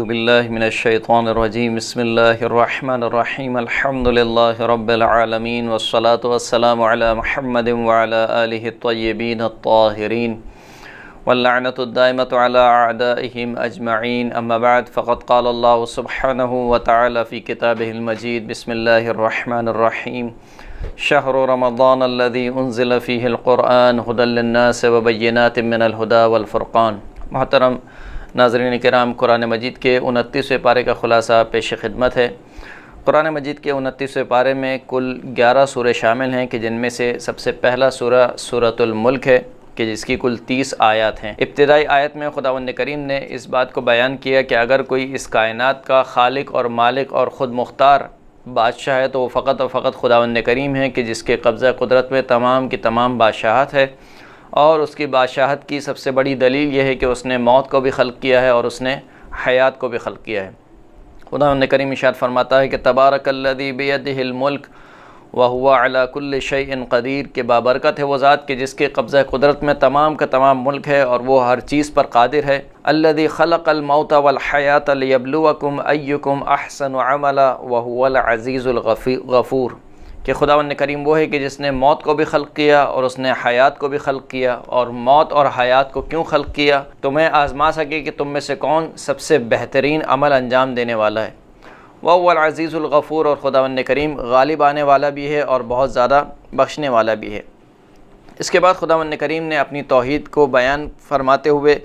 أعوذ بالله من الشيطان الرجيم بسم الله الرحمن الرحيم الحمد لله رب العالمين والصلاة والسلام على محمد وعلى آله الطيبين الطاهرين واللعنة الدائمة على أعدائهم أجمعين أما بعد فقد قال الله سبحانه وتعالى في كتابه المجيد بسم الله الرحمن الرحيم شهر رمضان الذي أنزل فيه القرآن هدى للناس وبينات من الهدى والفرقان محترم नाजरन कराम कुरान मजीद के उनतीसवें पारे का ख़ुलासा पेश खिदमत है कुरान मजीद के उनतीसवें पारे में कुल ग्यारह सूर शामिल हैं कि जिनमें से सबसे पहला सूरा सूरतुलमुल्क है कि जिसकी कुल तीस आयत हैं इब्तदाई आयत में खुदांद करीम ने इस बात को बयान किया कि अगर कोई इस कायन का खालिक और मालिक और ख़ुद मुख्तार बादशाह है तो वो फ़कत और फ़कत खुदावंद करीम है कि जिसके कब्ज़ा कुदरत में तमाम की तमाम बादशाहत है और उसकी बादशाहत की सबसे बड़ी दलील यह है कि उसने मौत को भी खल किया है और उसने हयात को भी खल किया है खुदा ने करीम इशाद फरमाता है कि तबारकल्लदी बेदमुल्क व हुआ शन कदीर के बाबरकत है वो ज़ात के जिसके कब्ज़ कुदरत में तमाम का तमाम मुल्क है और वह हर चीज़ पर कादिर है अल्लदी खलक अलमौत वलहयात अयबलुकुम अयुकुम अहसन अमला वहूल हुआ गफ़ूर कि खुदा करीम वो है कि जिसने मौत को भी खल किया और उसने हयात को भी खल किया और मौत और हयात को क्यों खल किया तुम्हें आजमा सके कि तुम में से कौन सबसे बेहतरीन अमल अंजाम देने वाला है वह अज़ीज़ुलगफ़ूर और खुदा करीम गालिब आने वाला भी है और बहुत ज़्यादा बख्शने वाला भी है इसके बाद खुदा करीम ने अपनी तोहद को बयान फरमाते हुए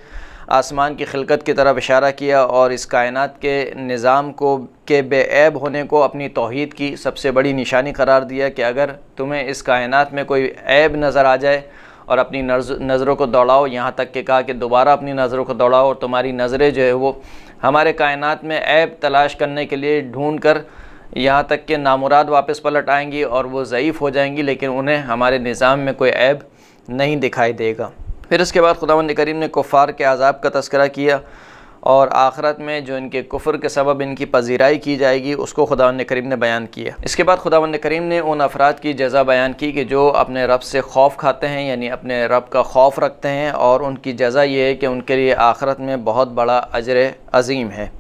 आसमान की खिलकत की तरफ इशारा किया और इस कायन के निज़ाम को के बेब होने को अपनी तोहद की सबसे बड़ी निशानी करार दिया कि अगर तुम्हें इस कायनात में कोई ऐब नज़र आ जाए और अपनी नज़रों को दौड़ाओ यहाँ तक कि कहा कि दोबारा अपनी नज़रों को दौड़ाओ और तुम्हारी नज़रें जो है वो हमारे कायनत में ऐब तलाश करने के लिए ढूँढ कर यहाँ तक के नामुराद वापस पलट आएंगी और वो ज़यीफ़ हो जाएंगी लेकिन उन्हें हमारे निज़ाम में कोई ऐब नहीं दिखाई देगा फिर इसके बाद खुदावंद करीम ने कुफ़ार के आज़ाब का तस्करा किया और आखरत में जो इनके कुफ़र के सबब इनकी पजीराई की जाएगी उसको खुदावंद करीम ने बयान किया इसके बाद खुदावंद करीम ने उन अफराद की जजा बयान की कि जो अपने रब से खौफ खाते हैं यानी अपने रब का खौफ रखते हैं और उनकी जजा ये है कि उनके लिए आखरत में बहुत बड़ा अजर अजीम है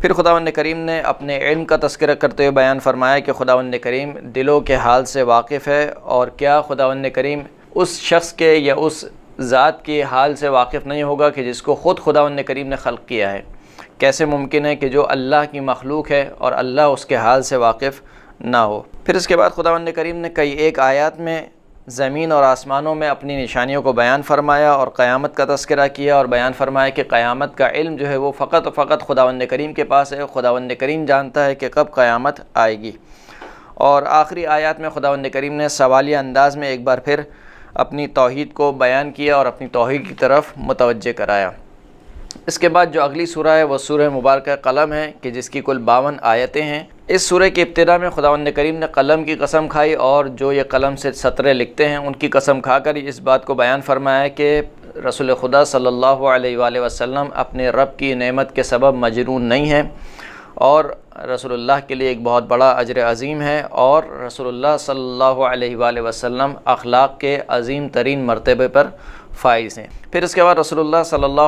फिर खुदावंद करीम ने अपने इल्म का तस्करा करते हुए बयान फरमाया कि खुदावंद करीम दिलों के हाल से वाकिफ़ है और क्या खुदावंद करीम उस शख्स के या उस ज़ात के हाल से वाकिफ़ नहीं होगा कि जिसको ख़ुद खुदा ने करीम ने खल किया है कैसे मुमकिन है कि जो अल्लाह की मखलूक है और अल्लाह उसके हाल से वाकिफ़ ना हो फिर इसके बाद खुदा करीम ने कई एक आयत में ज़मीन और आसमानों में अपनी निशानियों को बयान फरमाया और क़्यामत का तस्करा किया और बयान फरमाया कि क़्यामत का इल्म जो है वो फ़क़त फ़क़त खुदावंद करीम के पास है खुदावंद करीम जानता है कि कब क़्यामत आएगी और आखिरी आयत में खुदावंद करीम ने सवालिया अंदाज़ में एक बार फिर अपनी तोहद को बयान किया और अपनी तोहद की तरफ मतवजह कराया इसके बाद जो अगली सुरह है वह सूरह मुबारक कलम है कि जिसकी कुल बावन आयतें हैं इस सूरह की इब्तदा में खुदावंद करीम ने कलम की कसम खाई और जो ये कलम से सतरे लिखते हैं उनकी कसम खाकर इस बात को बयान फरमाया कि रसोल खुदा सल्ला वसम अपने रब की नमत के सबब मजरून नहीं हैं और रसोल्ला के लिए एक बहुत बड़ा अजर अज़ीम है और रसोल्ला सल्लल्लाहु वसम अखलाक के अज़ीम तरीन मरतबे पर फ़ाइज़ हैं फिर इसके बाद रसोल्ला सल्ला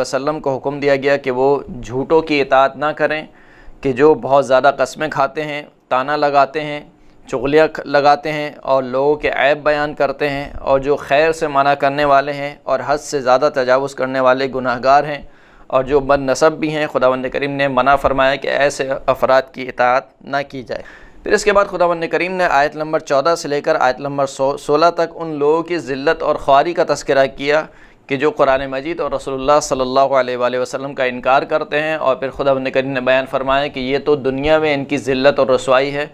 वसम को हुक्म दिया गया कि वो झूठों की इतात ना करें कि जो बहुत ज़्यादा कस्में खाते हैं ताना लगाते हैं चुगलियाँ लगाते हैं और लोगों के ऐब बयान करते हैं और जो खैर से मना करने वाले हैं और हद से ज़्यादा तजावज़ करने वाले गुनाहगार हैं और जो बद नसब भी हैं खुदा वंद करीम ने मना फरमाया कि ऐसे अफराद की इतात ना की जाए फिर इसके बाद खुदा वंद करीम ने आयत नंबर चौदह से लेकर आयत नंबर सो सोलह तक उन लोगों की ज़िल्त और ख्वारी का तस्करा किया कि जो कुरान मजीद और रसोल्ला सल्ला वसम का इनकार करते हैं और फिर खुदा करीम ने बयान फरमाया कि ये तो दुनिया में इनकी ज़िल्त और रसवाई है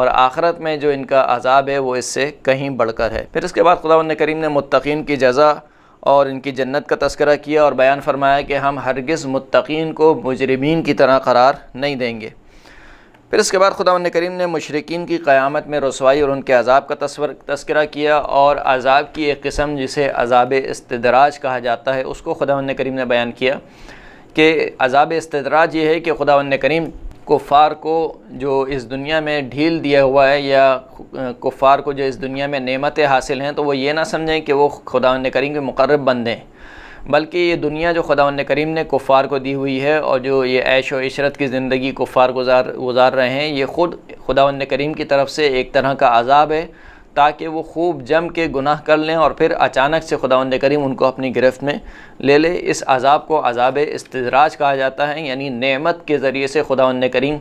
और आखरत में जो इनका अजाब है वो इससे कहीं बढ़कर है फिर इसके बाद खुदा करीम ने मुतकीन की जजा और इनकी जन्नत का तस्करा किया और बयान फरमाया कि हम हरगिज़ मतकीन को मुजरमीन की तरह करार नहीं देंगे फिर इसके बाद खुदा करीम ने मशरकिन की क़्यामत में रसवाई और उनके अजाब का तस्वर तस्करा किया और अजाब की एक किस्म जिसे अजाब इस्तदराज कहा जाता है उसको खुदा करीम ने बयान किया कि अजाब इस्तदराज ये है कि खुदा करीम कुफ़ार को जो इस दुनिया में ढील दिया हुआ है या कुफ़ार को जो इस दुनिया में नेमतें हासिल हैं तो वो ये ना समझें कि वो खुदा करीम के मुकर्रब बंदे हैं बल्कि ये दुनिया जो खुदा करीम ने कुफ़ार को दी हुई है और जो ये ऐश व इशरत की ज़िंदगी कुफ़ार गुजार गुजार रहे हैं ये ख़ुद खुदा करीम की तरफ से एक तरह का आज़ाब है ताकि वो खूब जम के गुनाह कर लें और फिर अचानक से खुदा करीम उनको अपनी गिरफ्त में ले ले इस अजाब को अजाब इसतराज कहा जाता है यानी नेमत के ज़रिए से खुदा करीम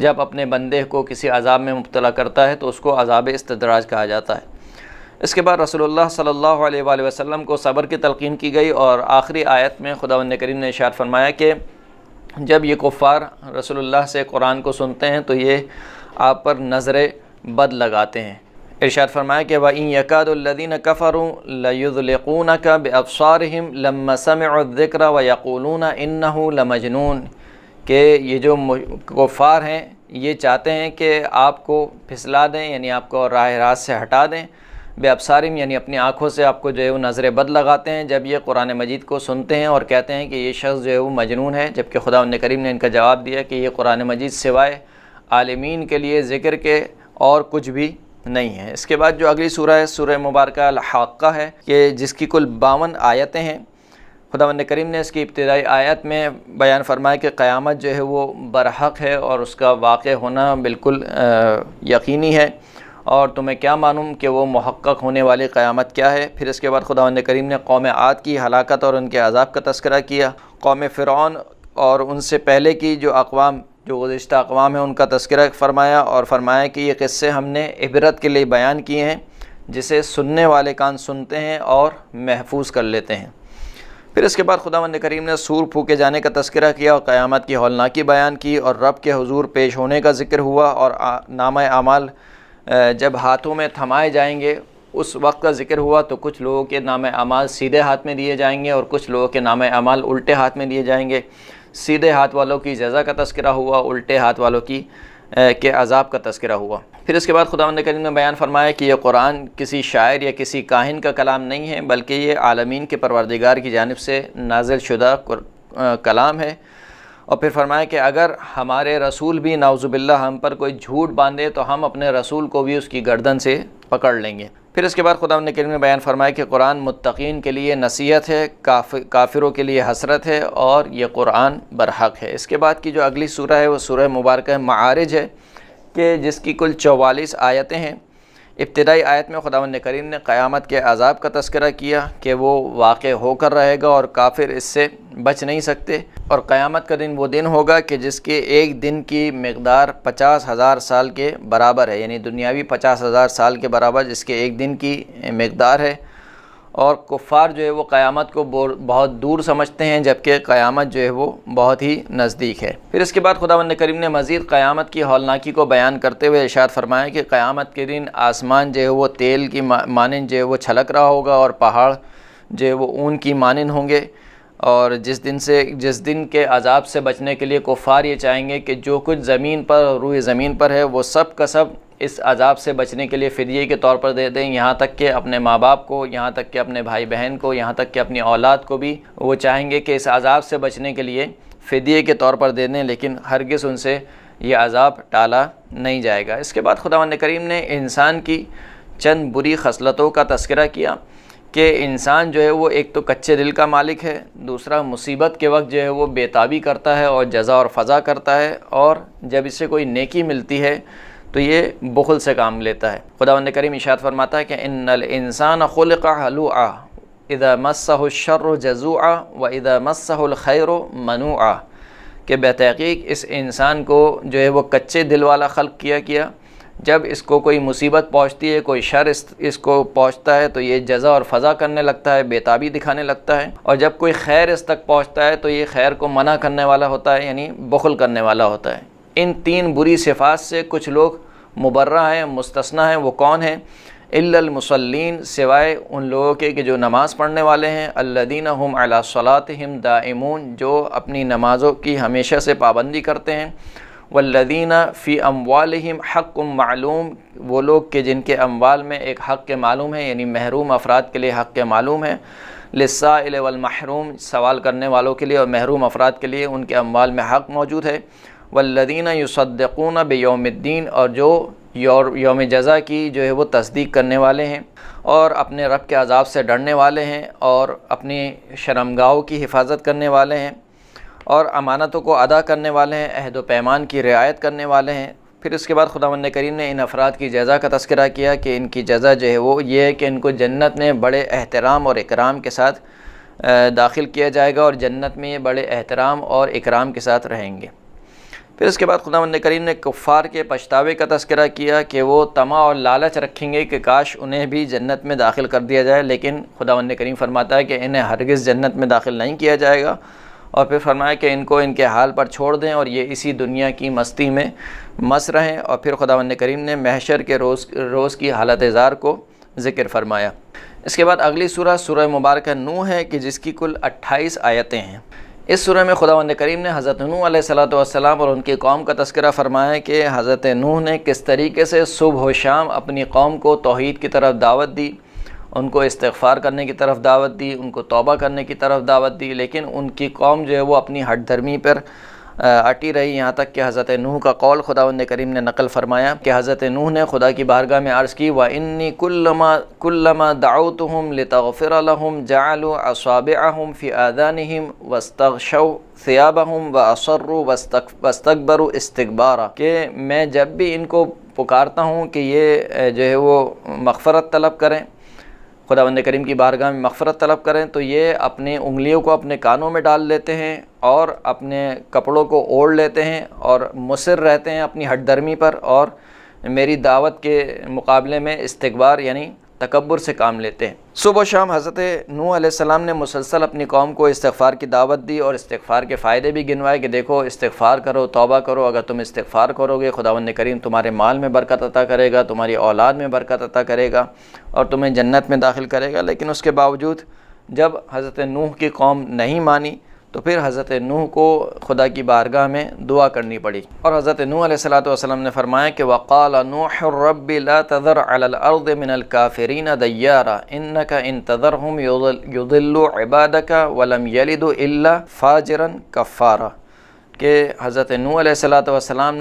जब अपने बंदे को किसी अजाब में मुबला करता है तो उसको अजाब इसतराज कहा जाता है इसके बाद रसोल्ला सल्ला वसम को सबर की तलकिन की गई और आखिरी आयत में खुदा करीम ने इशार फरमाया कि जब ये कुफ़ार रसोल्ला से कुरान को सुनते हैं तो ये आप पर नज़र बद लगाते हैं इर्शाद फरमाया कि व इन यकादीन कफ़रू लयुदून का बबसारहम लम समर व यकूलून इन लमजनून के ये जो कुफ़ार हैं ये चाहते हैं कि आपको फिसला दें यानी आपको राह रात से हटा दें बेअबसारिम यानी अपनी आँखों से आपको जो है वो नज़र बद लगाते हैं जब ये कुरान मजीद को सुनते हैं और कहते हैं कि ये शख्स जो है वो मजनून है जबकि खुदा करीम ने इनका जवाब दिया कि ये कुरान मजीद सिवाए आलमीन के लिए ज़िक्र के और कुछ भी नहीं है इसके बाद जो अगली सूरह है सूरह मुबारक हाक़ा है कि जिसकी कुल बावन आयतें हैं खुदा करीम ने इसकी इब्तदाई आयत में बयान फरमाया कि क़्यामत जो है वो बरहक है और उसका वाक़ होना बिल्कुल यकीनी है और तुम्हें क्या मालूम कि वो महक़ होने वाली क़्यामत क्या है फिर इसके बाद खुदा करीम ने कौम आद की हलाकत और उनके अजाब का तस्करा किया कौम फ़िरौन और उनसे पहले की जो अकवाम जो गुज्त अकवाम है उनका तस्करा फरमाया और फरमाया कि ये किस्से हमने इबरत के लिए बयान किए हैं जिसे सुनने वाले कान सुनते हैं और महफूज कर लेते हैं फिर इसके बाद खुदा मंद करीम ने सूर फूके जाने का तस्करा किया और क़्यामत की हौलनाकी बयान की और रब के हजूर पेश होने का जिक्र हुआ और नाम आमाल जब हाथों में थमाए जाएंगे उस वक्त का जिक्र हुआ तो कुछ लोगों के नाम आमाल सीधे हाथ में दिए जाएंगे और कुछ लोगों के नाम आमाल उल्टे हाथ में दिए जाएंगे सीधे हाथ वालों की जजा का तस्करा हुआ उल्टे हाथ वालों की के अजाब का तस्करा हुआ फिर इसके बाद खुदा करीम ने बयान फरमाया कि यह कुरान किसी शायर या किसी काहिन का कलाम नहीं है बल्कि ये आलमीन के परवरदिगार की जानब से नाजिल शुदा कलाम है और फिर फरमाया कि अगर हमारे रसूल भी नाउजुबिल्ला हम पर कोई झूठ बांधे तो हम अपने रसूल को भी उसकी गर्दन से पकड़ लेंगे फिर इसके बाद खुदा ने करीम ने बयान फरमाया कि कुरान मुतकीन के लिए नसीहत है काफ काफिरों के लिए हसरत है और ये कुरान बरहक है इसके बाद की जो अगली सूरह है वो सूरह मुबारक मारज है कि जिसकी कुल चौवालीस आयतें हैं इब्तदाई आयत में खुदा करीम ने क़्यामत के अजाब का तस्करा किया कि वो वाक़ होकर रहेगा और काफिर इससे बच नहीं सकते और क़्यामत का दिन वो दिन होगा कि जिसके एक दिन की मकदार पचास हज़ार साल के बराबर है यानी दुनियावी पचास हज़ार साल के बराबर जिसके एक दिन की मकदार है और कुफ़ार जो है वो क़यामत को बहुत दूर समझते हैं जबकि क़यामत जो है वो बहुत ही नज़दीक है फिर इसके बाद खुदा करीम ने मज़ीद क़यामत की हौलनाकी को बयान करते हुए इशात फरमाया कि क़यामत के दिन आसमान जो है वो तेल की मानन जो है वो छलक रहा होगा और पहाड़ जो है वो ऊन की मानन होंगे और जिस दिन से जिस दिन के अजाब से बचने के लिए कुफ़ार ये चाहेंगे कि जो कुछ ज़मीन पर रूए ज़मीन पर है वो सब का सब इस अजाब से बचने के लिए फ़िदिये के तौर पर दे दें यहाँ तक के अपने माँ बाप को यहाँ तक के अपने भाई बहन को यहाँ तक के अपनी औलाद को भी वो चाहेंगे कि इस अजाब से बचने के लिए फ़िदिये के तौर पर दे दें लेकिन हरगिज़ उनसे ये अजाब टाला नहीं जाएगा इसके बाद खुदा करीम ने इंसान की चंद बुरी खसलतों का तस्करा किया कि इंसान जो है वो एक तो कच्चे दिल का मालिक है दूसरा मुसीबत के वक्त जो है वो बेताबी करता है और जजा और फ़ज़ा करता है और जब इसे कोई नेकी मिलती है तो ये बखुल से काम लेता है खुदा करीम इशात फरमाता है कि इन इंसान खुल का हलू आ मसर मस्सर जजू आ व इदा मस्सर मनु आ के बतहक़ीक इस इंसान को जो है वो कच्चे दिल वाला खल्क किया किया जब इसको कोई मुसीबत पहुंचती है कोई शर इस, इसको पहुंचता है तो ये जजा और फ़ज़ा करने लगता है बेताबी दिखाने लगता है और जब कोई खैर इस तक पहुंचता है तो ये खैर को मना करने वाला होता है यानी बखल करने वाला होता है इन तीन बुरी सिफात से कुछ लोग मुबर्रा हैं मुस्तना हैं वो कौन हैं इल्लमसलिन सिवाय उन लोगों के कि जो नमाज़ पढ़ने वाले हैं अल्लादीन हम अला सलात हम दाइमून जो अपनी नमाज़ों की हमेशा से पाबंदी करते हैं वल्लदीना फ़ी अमवालम हक़ मालूम वो लोग के जिनके अमवाल में एक हक़ के मालूम है यानी महरूम अफराद के लिए हक़ के मालूम है लसाइल वलमहरूम सवाल करने वालों के लिए और महरूम अफराद के लिए उनके अमवाल में हक़ मौजूद है वल्लदीना युसद्दून बेयोमद्दीन और जो योम जज़ा की जो है वो तस्दीक करने वाले हैं और अपने रब के अजाब से डरने वाले हैं और अपनी शर्मगाहों की हिफाजत करने वाले हैं और अमानतों को अदा करने वाले हैं अहद व पैमान की रियायत करने वाले हैं फिर उसके बाद खुदा मंद करीम ने इन अफराद की जजा का तस्करा किया कि इनकी जजा जो है वो ये है कि इनको जन्नत में बड़े एहतराम और इकराम के साथ दाखिल किया जाएगा और जन्नत में ये बड़े एहतराम और इकराम के साथ रहेंगे फिर उसके बाद खुदा मंद करीम ने कुफ़ार के पछतावे का तस्करा किया कि वो तमा और लालच रखेंगे कि काश उन्हें भी जन्नत में दाखिल कर दिया जाए लेकिन खुदा मंद करीम फरमाता है कि इन्हें हरगज़ जन्नत में दाखिल नहीं किया जाएगा और फिर फरमाया कि इनको इनके हाल पर छोड़ दें और ये इसी दुनिया की मस्ती में मस रहें और फिर खुदा करीम ने महशर के रोज़ रोज़ की हालत ज़ार को ज़िक्र फरमाया इसके बाद अगली सूरह सूरह मुबारक नू है कि जिसकी कुल अट्ठाईस आयतें हैं इस सूरह में खुदा करीम ने हज़रत नू सलाम और उनकी कौम का तस्करा फरमाया कि हज़रत नू ने किस तरीके से सुबह शाम अपनी कौम को तोहद की तरफ दावत दी उनको इस्तफ़ार करने की तरफ दावत दी उनको तोबा करने की तरफ दावत दी लेकिन उनकी कौम जो है वो अपनी हट धर्मी पर अटी रही यहाँ तक कि हज़रत नूह का कौल खुदा करीम ने नकल फरमाया कि हज़रत नूह ने खुदा की बारगाह में अर्ज़ की व इन्नी कुल्लमा कुल्लमा दाऊत हम लतफ़िर जालू असाब हम फ़ियादानहम वस्तशौ सियाब हम व असर्रु वस्तकबरु इस्तबार के मैं जब भी इनको पुकारता हूँ कि ये जो है वो मगफ़रत तलब करें खुदा बंद करीम की बारगाह में मफ़रत तलब करें तो ये अपनी उंगलियों को अपने कानों में डाल लेते हैं और अपने कपड़ों को ओढ़ लेते हैं और मुसर रहते हैं अपनी हटदर्मी पर और मेरी दावत के मुकाबले में इस्तबार यानी तकबर से काम लेते हैं सुबह शाम हज़रत नू आसमाम ने मुसलसल अपनी कौम को इस्तफ़ार की दावत दी और इस्तफ़ार के फ़ायदे भी गिनवाए कि देखो इस्तफ़ार करो तोबा करो अगर तुम इस्तफ़ार करोगे खुदावंद करीम तुम्हारे माल में बरकत अता करेगा तुम्हारी औलाद में बरकत अता करेगा और तुम्हें जन्नत में दाखिल करेगा लेकिन उसके बावजूद जब हज़रत नूह की कौम नहीं मानी तो फिर हज़रत नूह को खुदा की बारगाह में दुआ करनी पड़ी और हज़रत नूह सलाम ने फरमाया कि वक़ाल नूहरबीलातज़रद मिनकाफ़रीन दैयारा इन का इन तज़र हम इबाद का वलम यलिदुल्ला फ़ाजरन कफ़ारा के हज़रत नू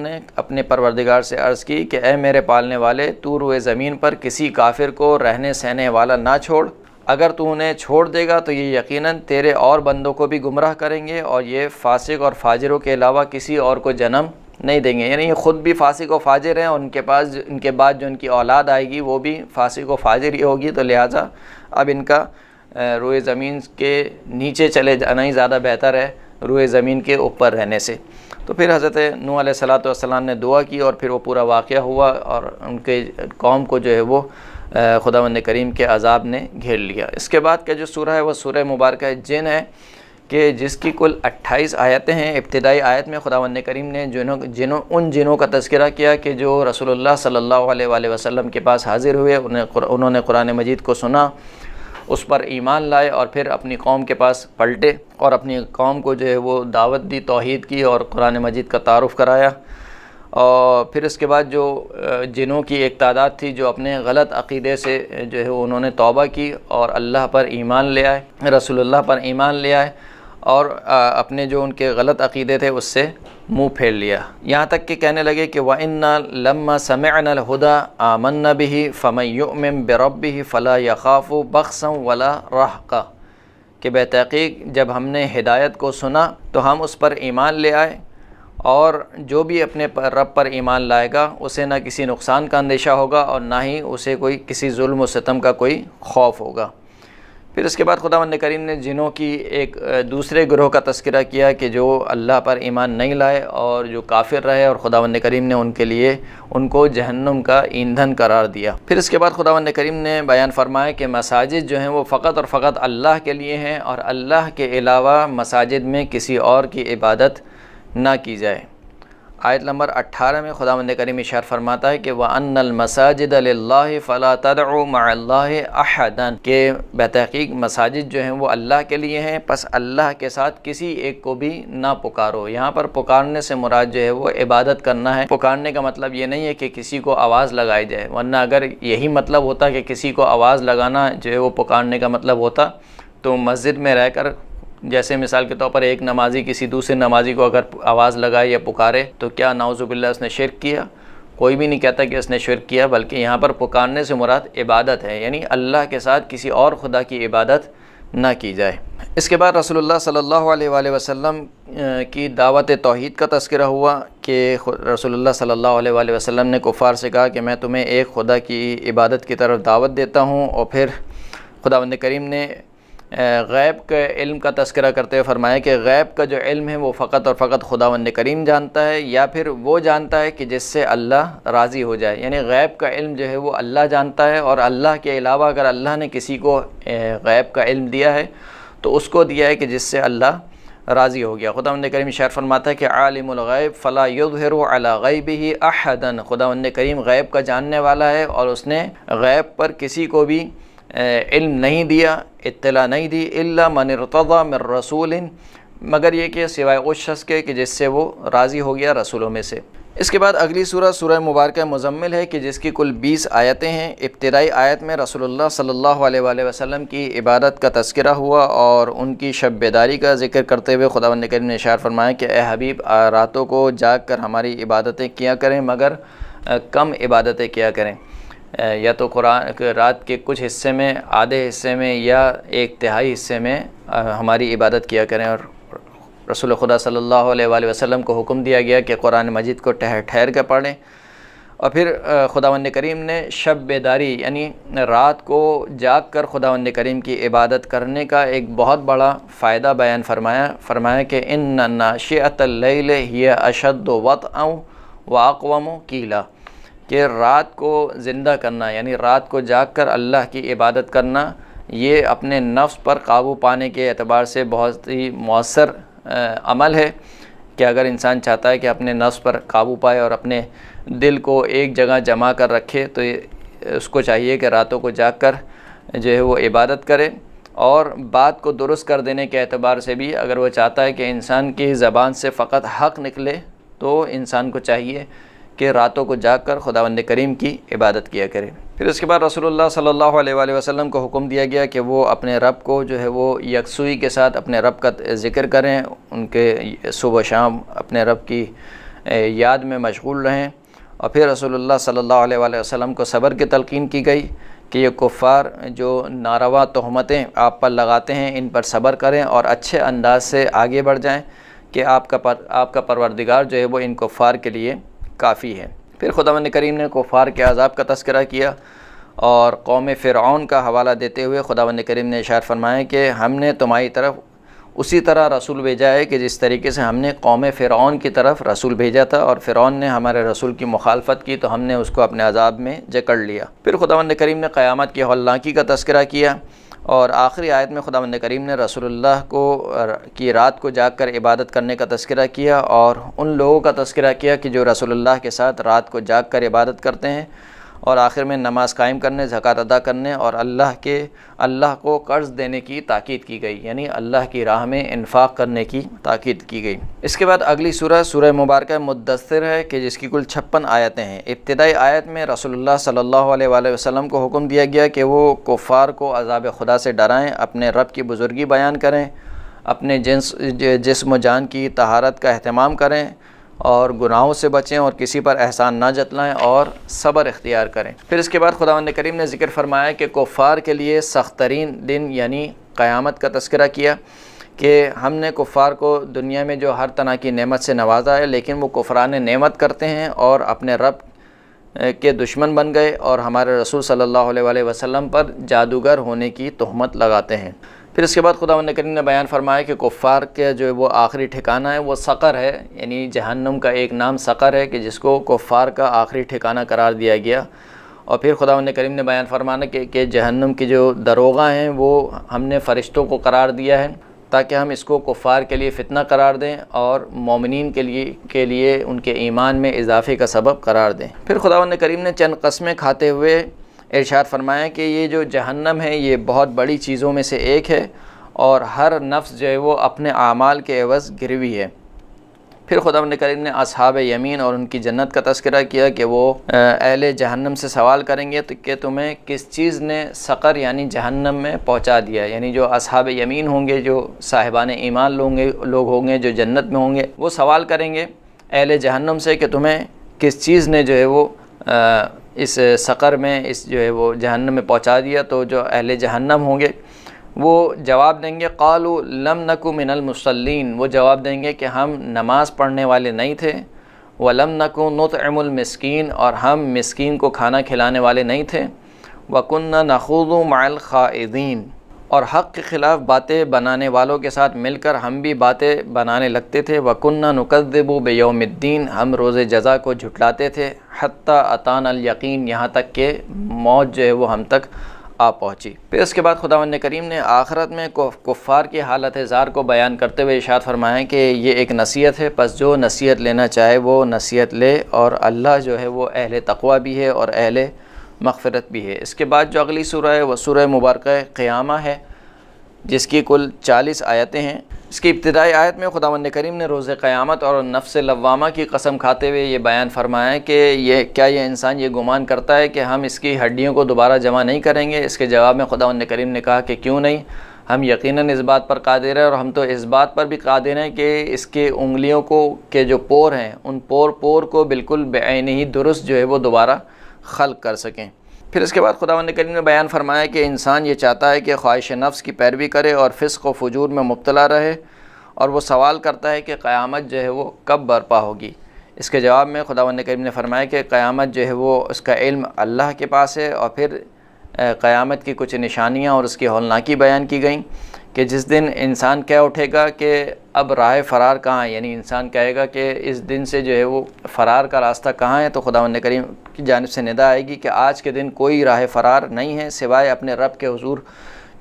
ने अपने परवरदिगार से अर्ज़ की कि ए मेरे पालने वाले तू रुए ज़मीन पर किसी काफिर को रहने सहने वाला ना छोड़ अगर तू उन्हें छोड़ देगा तो ये यकीनन तेरे और बंदों को भी गुमराह करेंगे और ये फासिक और फाजरों के अलावा किसी और को जन्म नहीं देंगे यानी ये ख़ुद भी फांसी को फाजिर हैं और उनके पास इनके बाद जो इनकी औलाद आएगी वो भी फांसी को फाजिर ही होगी तो लिहाजा अब इनका रोए ज़मीन के नीचे चले जाना ही ज़्यादा बेहतर है रोए ज़मीन के ऊपर रहने से तो फिर हज़रत नू सलात ने दुआ की और फिर वो पूरा वाक़ हुआ और उनके कौम को जो है वो खुदा वंद करीम के अजाब ने घेर लिया इसके बाद का जो सूरह है वह सूरह मुबारक जिन है कि जिसकी कुल 28 आयतें हैं इब्तदाई आयत में खुदा करीम ने जिनों जिनों उन जिनों का तस्करा किया कि जो रसोल्ला सल्ला वसम के पास हाज़िर हुए उन्हें उन्होंने कुरान मजीद को सुना उस पर ईमान लाए और फिर अपनी कौम के पास पलटे और अपनी कौम को जो है वो दावत दी तोहद की और कुरान मजीद का तारफ़ कराया और फिर इसके बाद जो जिनों की एक तादाद थी जो अपने गलत अकीदे से जो है उन्होंने तौबा की और अल्लाह पर ईमान ले आए रसूलुल्लाह पर ईमान ले आए और अपने जो उनके गलत अकीदे थे उससे मुंह फेर लिया यहाँ तक कि कहने लगे कि व इन्ना लम्मा समदा आमन्ना भी फ़मयम बरब ही फ़ला यखाफ़ बख्सम वला राह का कि बेतहक़ीक जब हमने हिदायत को सुना तो हम उस पर ईमान ले आए और जो भी अपने पर रब पर ईमान लाएगा उसे ना किसी नुकसान का अंदेशा होगा और ना ही उसे कोई किसी जुल्म सितम का कोई खौफ होगा फिर इसके बाद खुदा करीम ने जिनों की एक दूसरे ग्रोह का तस्करा किया कि जो अल्लाह पर ईमान नहीं लाए और जो काफिर रहे और खुदा करीम ने उनके लिए उनको जहन्नम का ईंधन करार दिया फिर इसके बाद खुदा वंद करीम ने बयान फरमाया कि मसाजिद जो हैं वो फ़कत और फ़कत अल्लाह के लिए हैं और अल्लाह के अलावा मसाजिद में किसी और की इबादत ना की जाए आयत नंबर 18 में खुदा करीम इशार फरमाता है कि वह अनमसाजिद फ़ला तदन के बतहक़ीक मसाजिद जो हैं वो अल्लाह के लिए हैं बस अल्लाह के साथ किसी एक को भी ना पुकारो यहाँ पर पुकारने से मुराद जो है वो इबादत करना है पुकारने का मतलब ये नहीं है कि किसी को आवाज़ लगाई जाए वरना अगर यही मतलब होता कि किसी को आवाज़ लगाना जो है वो पुकारने का मतलब होता तो मस्जिद में रहकर जैसे मिसाल के तौर पर एक नमाजी किसी दूसरे नमाजी को अगर आवाज़ लगाए या पुकारे तो क्या नाउजुबिल्ला उसने शिरक किया कोई भी नहीं कहता कि उसने शिरक किया बल्कि यहाँ पर पुकारने से मुराद इबादत है यानी अल्लाह के साथ किसी और खुदा की इबादत ना की जाए इसके बाद रसोल्ला सल्ला वसम की दावत तोहद का तस्करा हुआ कि रसोल्ला सल्ला वसम ने कुफ़ार से कहा कि मैं तुम्हें एक खुदा की इबादत की तरफ दावत देता हूँ और फिर खुदा करीम ने गैब के इल्म का तस्करा करते हुए फरमाया कि गैब का जो इल्म है वो फ़कत और फ़कत खुदा वंद करीम जानता है या फिर वो जानता है कि जिससे अल्लाह राज़ी हो जाए यानी गैब का इल्म जो है वो अल्लाह जानता है और अल्लाह के अलावा अगर अल्लाह ने किसी को गैब का इल्म दिया है तो उसको दिया है कि जिससे अल्लाह राज़ी हो गया खुदा वंद करीम शायर फरमाता है कि आलिमैब फ़ला युधर अला गैब ही अहदन खुदा वंद करीम गैब का जानने वाला है और उसने गैब पर किसी को भी इल्म नहीं दिया इत्तला नहीं दी इल्ला मन रतदा मर रसूल मगर ये कि सिवाय उस शख्स के कि जिससे वो राज़ी हो गया रसूलों में से इसके बाद अगली सूरह सूरह मुबारक मजम्मिल है कि जिसकी कुल बीस आयतें हैं इब्तदाई आयत में रसोल्ला सल्ला वसल्लम की इबादत का तस्करा हुआ और उनकी शब बेदारी का जिक्र करते हुए खुदा करीम ने इशार फरमाया कि ए हबीब रातों को जाग कर हमारी इबादतें किया करें मगर कम इबादतें किया करें या तो कुरान रात के कुछ हिस्से में आधे हिस्से में या एक तिहाई हिस्से में हमारी इबादत किया करें और रसूल खुदा सल्लल्लाहु अलैहि वसल्लम को हुक्म दिया गया कि कुरान मजिद को ठहर ठहर कर पढ़ें और फिर खुदावंद करीम ने शब बेदारी यानी रात को जाग कर खुदावंद करीम की इबादत करने का एक बहुत बड़ा फ़ायदा बयान फरमाया फरमाया कि इन नाशियतल ही अशद वत आऊँ व अकवम कीला कि रात को ज़िंदा करना यानी रात को जाग कर अल्लाह की इबादत करना ये अपने नफ्स पर काबू पाने के अतबार से बहुत ही मौसर अमल है कि अगर इंसान चाहता है कि अपने नफ्स पर काबू पाए और अपने दिल को एक जगह जमा कर रखे तो उसको चाहिए कि रातों को जाग कर जो है वो इबादत करे और बात को दुरुस्त कर देने के अतबार से भी अगर वो चाहता है कि इंसान की ज़बान से फ़कत हक़ निकले तो इंसान को चाहिए कि रातों को जाग कर खुदा वंद करीम की इबादत किया करें फिर उसके बाद रसोल्ला सल्ला वसम को हुक्म दिया गया कि वो अपने रब को जो है वो यकसुई के साथ अपने रब का ज़िक्र करें उनके सुबह शाम अपने रब की याद में मशगूल रहें और फिर रसोल्ला सल्ला वसम को सबर की तलकिन की गई कि ये कुफ़ार जो नारवा तहमतें आप पर लगाते हैं इन पर सब्र करें और अच्छे अंदाज से आगे बढ़ जाएं कि आपका पर आपका परवरदिगार जो है वो इन कुफ़ार के लिए काफ़ी है फिर खुदा करीम ने कुफ़ार के अजाब का तस्करा किया और कौम फ़िरौन का हवाला देते हुए खुदा करीम ने इशार फरमाया कि हमने तुम्हारी तरफ उसी तरह रसूल भेजा है कि जिस तरीके से हमने कौम फ़िरौन की तरफ रसूल भेजा था और फ़िरौन ने हमारे रसूल की मुखालफत की तो हमने उसको अपने अजाब में जकड़ लिया फिर खुदा करीम ने क़्यामत की हौलनाकी का तस्करा किया और आखिरी आयत में खुदा करीम ने रसोल्ला को की रात को जाकर इबादत करने का तस्करा किया और उन लोगों का तस्करा किया कि जो रसोल्ला के साथ रात को जाग कर इबादत करते हैं और आखिर में नमाज़ कायम करने ज़क़़त अदा करने और अल्लाह के अल्लाह को कर्ज़ देने की ताक़ीद की गई यानी अल्लाह की राह में इन्फाक़ करने की ताक़ीद की गई इसके बाद अगली सूरह सूरह मुबारक मुदसर है कि जिसकी कुल छप्पन आयतें हैं इब्तदाई आयत में रसोल्ला सल्ला वसम को हुक्म दिया गया कि वो कुफ़ार को अजाब खुदा से डराएँ अपने रब की बुज़ुर्गी बयान करें अपने जिस जिसम जान की तहारत का अहतमाम करें और गुनाहों से बचें और किसी पर एहसान ना जतलाएँ और सब्र इख्तियार करें फिर इसके बाद खुदा करीम ने ज़िक्र फरमाया कि कुफ़ार के लिए सख्त तरीन दिन यानी क़्यामत का तस्करा किया कि हमने कुफ़ार को दुनिया में जो हर तरह की नेमत से नवाजा है लेकिन वो कुफरान नेमत करते हैं और अपने रब के दुश्मन बन गए और हमारे रसूल सल्लल्लाहु अलैहि वसल्लम पर जादूगर होने की तहमत लगाते हैं फिर इसके बाद खुदा करीम ने बयान फरमाया कि कुफ़ार के जो है वो आखिरी ठिकाना है वो सकर है यानी जहन्नम का एक नाम सकर है कि जिसको कुफ़ार का आखिरी ठिकाना करार दिया गया और फिर खुदा करीम ने बयान फरमाना कि, कि जहन्नम की जो दरोगा हैं वो हमने फ़रिश्तों को करार दिया है ताकि हम इसको कुफ़ार के लिए फितना करार दें और ममिन के लिए के लिए उनके ईमान में इजाफ़े का सबब करार दें फिर खुदा करीम ने चंद कस्में खाते हुए इरशाद फरमाया कि ये जो जहन्नम है ये बहुत बड़ी चीज़ों में से एक है और हर नफ्स जो है वो अपने अमाल के अवज़ गिरवी है फिर खुदा करीम ने असहाब यमीन और उनकी जन्नत का तस्करा किया कि वो अहल जहन्नम से सवाल करेंगे तो कि तुम्हें किस चीज़ ने सकर यानी जहन्नम में पहुंचा दिया यानी जो असहाब यमीन होंगे जो साहिबान ईमान लोंगे लोग होंगे जो जन्नत में होंगे वो सवाल करेंगे अहल जहन्नम से कि तुम्हें किस चीज़ ने जो है वो इस सकर में इस जो है वो जहन्नम में पहुंचा दिया तो जो अहले जहन्नम होंगे वो जवाब देंगे कालू लम नकु मिनल वो जवाब देंगे कि हम नमाज़ पढ़ने वाले नहीं थे व लम नकु नतमस्किन और हम मस्किन को खाना खिलाने वाले नहीं थे वकुन्ना नखूद माल ख़ादीन और हक़ के ख़िलाफ़ बातें बनाने वालों के साथ मिलकर हम भी बातें बनाने लगते थे वकुन्ना नुकदबु बेयोमद्दीन हम रोज़ जजा को झुटलाते थे हती अतान यकीन यहाँ तक के मौत जो है वो हम तक आ पहुँची फिर इसके बाद खुदावन करीम ने आखरत में कुफ़ार की हालत ज़ार को बयान करते हुए इशात फरमाया कि ये एक नसीहत है बस जो नसीहत लेना चाहे वो नसीहत ले और अल्लाह जो है वो अहल तकवा भी है और अहले मगफरत भी है इसके बाद जो अगली सूरह है वह सूरह मुबारक क़्यामा है जिसकी कुल चालीस आयतें हैं इसकी इब्तदाई आयत में खुदावंद करीम ने रोज़ क़्यामत और नफ्स लवामा की कसम खाते हुए ये बयान फरमाया कि ये क्या यह इंसान ये गुमान करता है कि हम इसकी हड्डियों को दोबारा जमा नहीं करेंगे इसके जवाब में खुदावंद करीम ने कहा कि क्यों नहीं हम यकीनन इस बात पर कादिर हैं और हम तो इस बात पर भी कादिर हैं कि इसके उंगलियों को के जो पोर हैं उन पोर पोर को बिल्कुल बेन ही दुरुस्त जो है वो दोबारा खल कर सकें फिर इसके बाद खुदा करीम ने बयान फरमाया कि इंसान ये चाहता है कि ख्वाहिश नफ्स की पैरवी करे और फ़िस्क व फजूर में मुबतला रहे और वह सवाल करता है कि क़्यामत जो है वो कब बर्पा होगी इसके जवाब में खुदा करीम ने फरमाया कि क़्यामत जो है वो उसका इल्म अल्लाह के पास है और फिर क़्यामत की कुछ निशानियाँ और उसकी हौलनाकी बयान की गई कि जिस दिन इंसान क्या उठेगा कि अब राह फ़रार कहाँ है यानी इंसान कहेगा कि इस दिन से जो है वो फ़रार का रास्ता कहाँ है तो खुदा करीम की जानब से निदा आएगी कि आज के दिन कोई राह फ़रार नहीं है सिवाय अपने रब के हजूर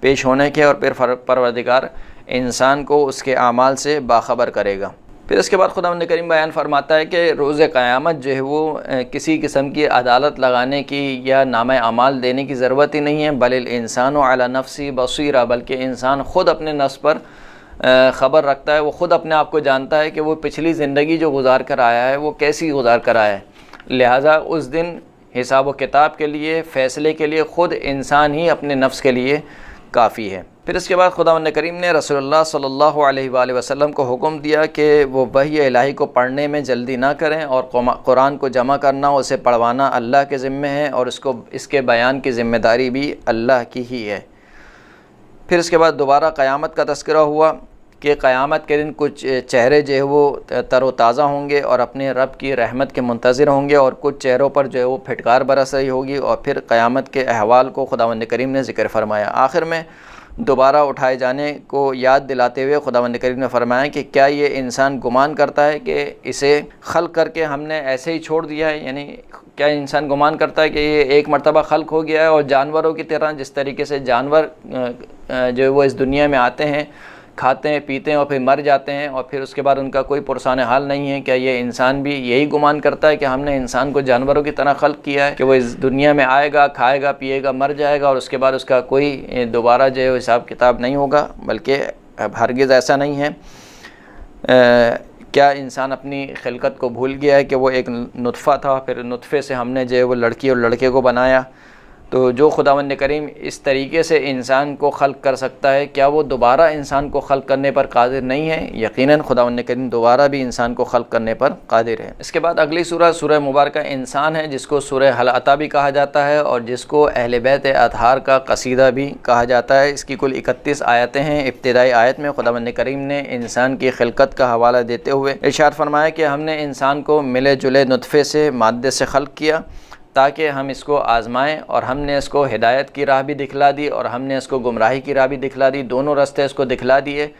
पेश होने के और फिर परवरदिगार इंसान को उसके अमाल से बाखबर करेगा फिर इसके बाद खुदा करीम बयान फरमाता है कि रोज़ क़्यामत जो है वो किसी किस्म की अदालत लगाने की या नाम अमाल देने की ज़रूरत ही नहीं है बल इंसान अला नफसी बसरा बल्कि इंसान ख़ुद अपने नफ्स पर ख़बर रखता है वो ख़ुद अपने आप को जानता है कि वो पिछली ज़िंदगी जो गुजार कर आया है वो कैसी गुजार कर आया है लिहाजा उस दिन हिसाब व किताब के लिए फ़ैसले के लिए ख़ुद इंसान ही अपने नफ्स के लिए काफ़ी है फिर इसके बाद खुदा करीम ने रसोल्ला सल्ला वसम को हुक्म दिया कि वह बही इलाही को पढ़ने में जल्दी ना करें और कुरान को जमा करना उसे पढ़वाना अल्लाह के ज़िम्मे है और उसको इसके बयान की ज़िम्मेदारी भी अल्लाह की ही है फिर इसके बाद दोबारा क़्यामत का तस्करा हुआ कि क़्यामत के दिन कुछ चेहरे जो है वो तरोताज़ा होंगे और अपने रब की रहमत के मंतज़र होंगे और कुछ चेहरों पर जो है वो फिटकार बरस रही होगी और फिर क्यामत के अहवाल को खुदा करीम ने ज़िक्र फरमाया आखिर में दोबारा उठाए जाने को याद दिलाते हुए मंद करीम ने फरमाया कि क्या ये इंसान गुमान करता है कि इसे खल करके हमने ऐसे ही छोड़ दिया है यानी क्या इंसान गुमान करता है कि ये एक मरतबा खल्क हो गया है और जानवरों की तरह जिस तरीके से जानवर जो वो इस दुनिया में आते हैं खाते हैं पीते हैं और फिर मर जाते हैं और फिर उसके बाद उनका कोई पुरसान हाल नहीं है क्या ये इंसान भी यही गुमान करता है कि हमने इंसान को जानवरों की तरह खल किया है कि वो इस दुनिया में आएगा खाएगा पिएगा मर जाएगा और उसके बाद उसका कोई दोबारा जो है हिसाब किताब नहीं होगा बल्कि हरगिज़ ऐसा नहीं है आ, क्या इंसान अपनी खिलकत को भूल गया है कि वो एक नुतफ़ा था फिर नुतफ़े से हमने जो है वो लड़की और लड़के को बनाया तो जो खुदावंद करीम इस तरीके से इंसान को खल्क कर सकता है क्या वो दोबारा इंसान को खल्क करने पर कादिर नहीं है यकीनन खुदावंद करीम दोबारा भी इंसान को खल्क करने पर कादिर है इसके बाद अगली सूरह सूरह मुबारक इंसान है जिसको सूरह हलअता भी कहा जाता है और जिसको अहल बैत अतहार का कसीदा भी कहा जाता है इसकी कुल इकतीस आयतें हैं इब्तदाई आयत में खुदावंद करीम ने इंसान की खिलकत का हवाला देते हुए इशार फरमाया कि हमने इंसान को मिले जुले नुफ़े से मादे से खल किया ताकि हम इसको आज़माएँ और हमने इसको हिदायत की राह भी दिखला दी और हमने इसको गुमराही की राह भी दिखला दी दोनों रास्ते इसको दिखला दिए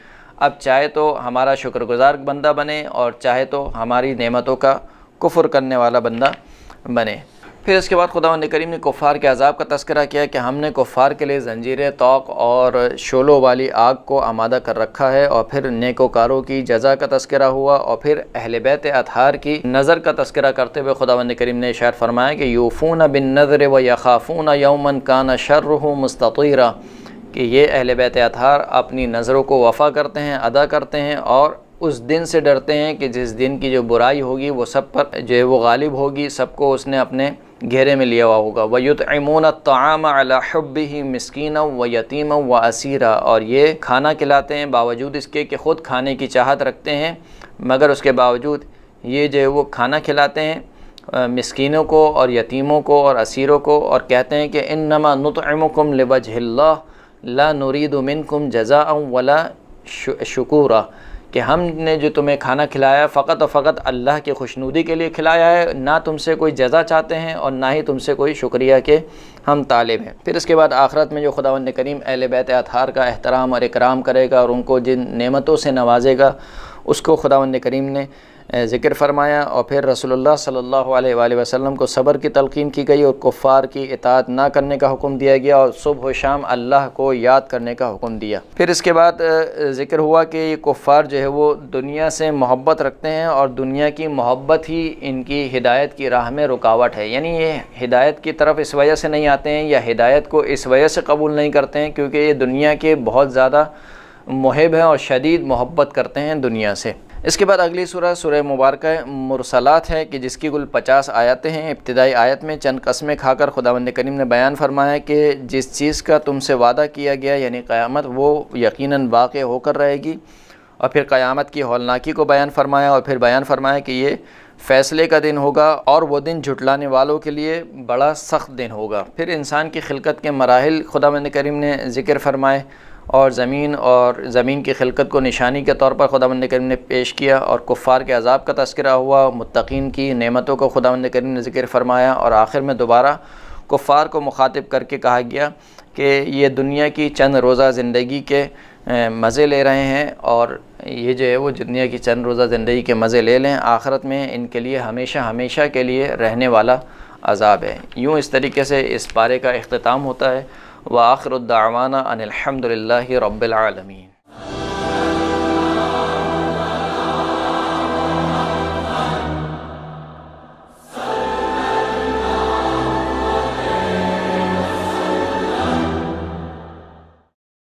अब चाहे तो हमारा शुक्रगुजार बंदा बने और चाहे तो हमारी नेमतों का कुफर करने वाला बंदा बने फिर इसके बाद खुदा करीम ने कुफ़ार के अजाब का तस्करा किया कि हमने कुफ़ार के लिए जंजीर तोक़ और शोलों वाली आग को आमादा कर रखा है और फिर नेकोकारों की जजा का तस्करा हुआ और फिर अहल बैत अतहार की नज़र का तस्करा करते हुए खुदा करीम ने शायर फरमाया कि यूफ़ून बिन नज़र व यखाफ़ून यौमन काना शर्र मुस्तरा कि ये अहल बैत अतहार अपनी नज़रों को वफ़ा करते हैं अदा करते हैं और उस दिन से डरते हैं कि जिस दिन की जो बुराई होगी वो सब पर जो है वो गालिब होगी सबको उसने अपने घेरे में लिया हुआ होगा युत अमून तमाम ही मस्किन व यतीम व असीरा और ये खाना खिलाते हैं बावजूद इसके कि ख़ुद खाने की चाहत रखते हैं मगर उसके बावजूद ये जो है वो खाना खिलाते हैं मस्किनों को और यतीमों को और असीरों को और कहते हैं कि इन नमा नतमकुम लबजल्ला ला नरीदमिन कुम जजा वला शुकूरा कि हमने जो तुम्हें खाना खिलाया फ़कत और फ़कत अल्लाह की खुशनुदी के लिए खिलाया है ना तुमसे कोई जजा चाहते हैं और ना ही तुमसे कोई शुक्रिया के हम तालिब हैं फिर इसके बाद आखरत में जो खुदावंद करीम अहल बैत अतार का एहतराम और इकराम करेगा और उनको जिन नेमतों से नवाजेगा उसको खुदावंद करीम ने ज़िक्र फरमाया और फिर रसोल्ला सल्ला वसम को सबर की तलकिन की गई और कुफ़ार की इतात ना करने का हुक्म दिया गया और सुबह शाम अल्लाह को याद करने का हुक्म दिया फिर इसके बाद ज़िक्र हुआ कि ये कुफ़ार जो है वो दुनिया से मोहब्बत रखते हैं और दुनिया की मोहब्बत ही इनकी हिदायत की राह में रुकावट है यानी ये हिदायत की तरफ इस वजह से नहीं आते हैं या हिदायत को इस वजह से कबूल नहीं करते हैं क्योंकि ये दुनिया के बहुत ज़्यादा मुहब हैं और शदीद मोहब्बत करते हैं दुनिया से इसके बाद अगली सूरह सूरह मुबारक मुरसलात है कि जिसकी कुल पचास आयतें हैं इब्तदाई आयत में चंद कस्में खाकर खुदावंद करीम ने बयान फरमाया कि जिस चीज़ का तुमसे वादा किया गया यानी क़यामत वो यकीनन वाक़ होकर रहेगी और फिर क़यामत की हौलनाकी को बयान फरमाया और फिर बयान फरमाया कि ये फ़ैसले का दिन होगा और वह दिन झुटलाने वालों के लिए बड़ा सख्त दिन होगा फिर इंसान की खिलकत के मराहल खुदावंद करीम ने ज़िक्र फरमाए और ज़मीन और ज़मीन की खिलकत को निशानी के तौर पर खुदा करीम ने पेश किया और कुफ़ार के अजाब का तस्करा हुआ मुतकीन की नेमतों को खुदा करीम ने ज़िक्र फरमाया और आखिर में दोबारा कुफ़ार को मुखातिब करके कहा गया कि ये दुनिया की चंद रोज़ा ज़िंदगी के मज़े ले रहे हैं और ये जो है वो दुनिया की चंद रोज़ा ज़िंदगी के मज़े ले लें आखरत में इनके लिए हमेशा हमेशा के लिए रहने वाला अजाब है यूँ इस तरीके से इस पारे का अख्ताम होता है واخر الدعوانا ان الحمد لله رب العالمين